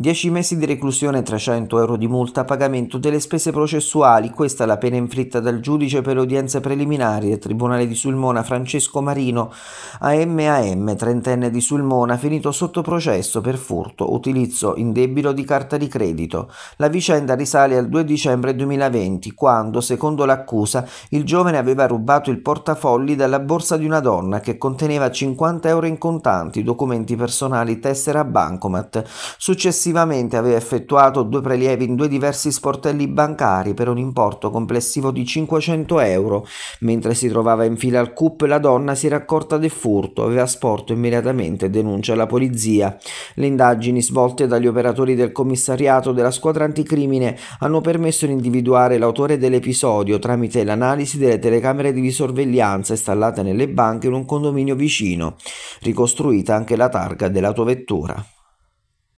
10 mesi di reclusione e 300 euro di multa a pagamento delle spese processuali, questa è la pena inflitta dal giudice per le udienze preliminari del Tribunale di Sulmona Francesco Marino, AMAM, trentenne di Sulmona, finito sotto processo per furto, utilizzo indebito di carta di credito. La vicenda risale al 2 dicembre 2020, quando, secondo l'accusa, il giovane aveva rubato il portafogli dalla borsa di una donna che conteneva 50 euro in contanti, documenti personali, tessera bancomat. Successivamente successivamente aveva effettuato due prelievi in due diversi sportelli bancari per un importo complessivo di 500 euro. Mentre si trovava in fila al CUP, la donna si era accorta del furto, e aveva sporto immediatamente denuncia alla polizia. Le indagini svolte dagli operatori del commissariato della squadra anticrimine hanno permesso di individuare l'autore dell'episodio tramite l'analisi delle telecamere di sorveglianza installate nelle banche in un condominio vicino, ricostruita anche la targa dell'autovettura.